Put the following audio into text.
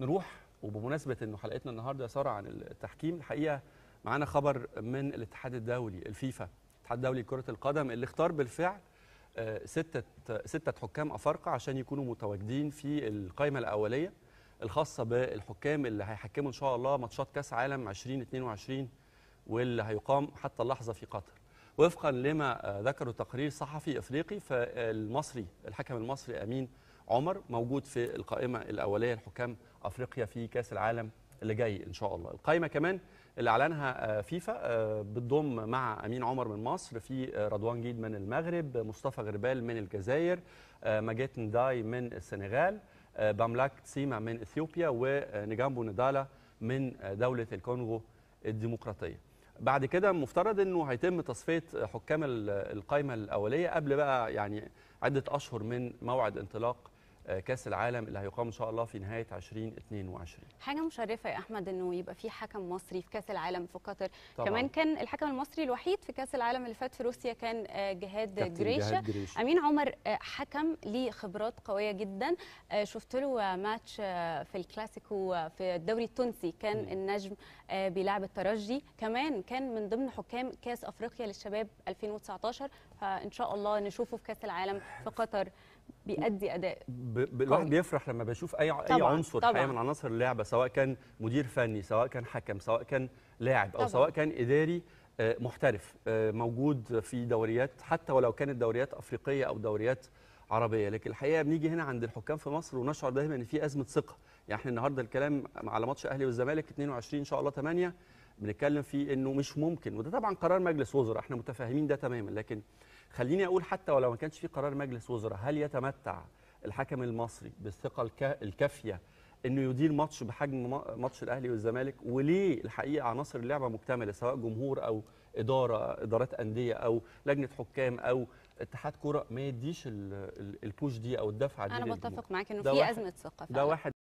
نروح وبمناسبه انه حلقتنا النهارده ساره عن التحكيم الحقيقه معانا خبر من الاتحاد الدولي الفيفا الاتحاد الدولي لكره القدم اللي اختار بالفعل آه، ستة ستة حكام أفارقة عشان يكونوا متواجدين في القائمة الأولية الخاصة بالحكام اللي هيحكموا إن شاء الله ماتشات كأس عالم 2022 واللي هيقام حتى اللحظة في قطر. وفقا لما آه، ذكره تقرير صحفي افريقي فالمصري الحكم المصري امين عمر موجود في القائمه الاوليه لحكام افريقيا في كاس العالم اللي جاي ان شاء الله القائمه كمان اللي اعلنها آه، فيفا آه، بتضم مع امين عمر من مصر في آه، رضوان جيد من المغرب مصطفى غربال من الجزائر ماجيت نداي من السنغال باملاك سيما من اثيوبيا ونجامبو ندالا من دوله الكونغو الديمقراطيه بعد كده مفترض انه هيتم تصفيه حكام القائمه الاوليه قبل بقى يعني عده اشهر من موعد انطلاق آه، كاس العالم اللي هيقام ان شاء الله في نهايه 2022 حاجه مشرفه يا احمد انه يبقى في حكم مصري في كاس العالم في قطر طبعا. كمان كان الحكم المصري الوحيد في كاس العالم اللي فات في روسيا كان آه، جهاد جريشة. جريشة امين عمر آه، حكم ليه خبرات قويه جدا شفت له ماتش في الكلاسيكو في الدوري التونسي كان م. النجم بيلعب الترجي كمان كان من ضمن حكام كاس افريقيا للشباب 2019 فان شاء الله نشوفه في كاس العالم في قطر بيأدي اداء الواحد بيفرح لما بيشوف اي طبعًا اي عنصر طبعًا. من عناصر اللعبه سواء كان مدير فني سواء كان حكم سواء كان لاعب او سواء كان اداري آه، محترف آه، موجود في دوريات حتى ولو كانت دوريات افريقيه او دوريات عربيه لكن الحقيقه بنيجي هنا عند الحكام في مصر ونشعر دايما ان في ازمه ثقه يعني احنا النهارده الكلام على ماتش اهلي والزمالك 22 ان شاء الله 8 بنتكلم فيه انه مش ممكن وده طبعا قرار مجلس وزراء احنا متفاهمين ده تماما لكن خليني اقول حتى ولو ما كانش في قرار مجلس وزراء هل يتمتع الحكم المصري بالثقه الكافيه انه يدير ماتش بحجم ماتش الاهلي والزمالك وليه الحقيقه عناصر اللعبه مكتمله سواء جمهور او اداره ادارات انديه او لجنه حكام او اتحاد كره ما يديش البوش دي او الدفعه دي انا بتفق معاك انه في ازمه ثقه ده واحد